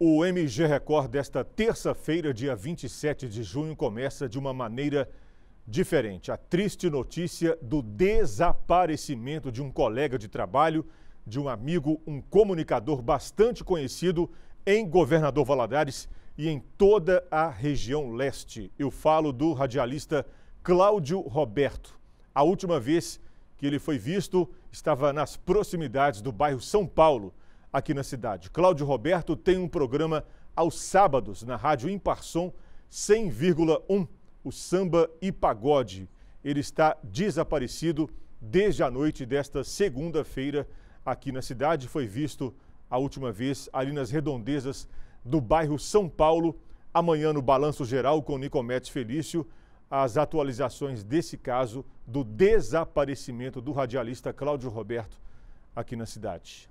O MG Record desta terça-feira, dia 27 de junho, começa de uma maneira diferente. A triste notícia do desaparecimento de um colega de trabalho, de um amigo, um comunicador bastante conhecido em Governador Valadares e em toda a região leste. Eu falo do radialista Cláudio Roberto. A última vez que ele foi visto estava nas proximidades do bairro São Paulo aqui na cidade. Cláudio Roberto tem um programa aos sábados na Rádio Imparsom 100,1, o Samba e Pagode. Ele está desaparecido desde a noite desta segunda-feira aqui na cidade. Foi visto a última vez ali nas redondezas do bairro São Paulo. Amanhã no Balanço Geral com Nicomedes Felício, as atualizações desse caso do desaparecimento do radialista Cláudio Roberto aqui na cidade.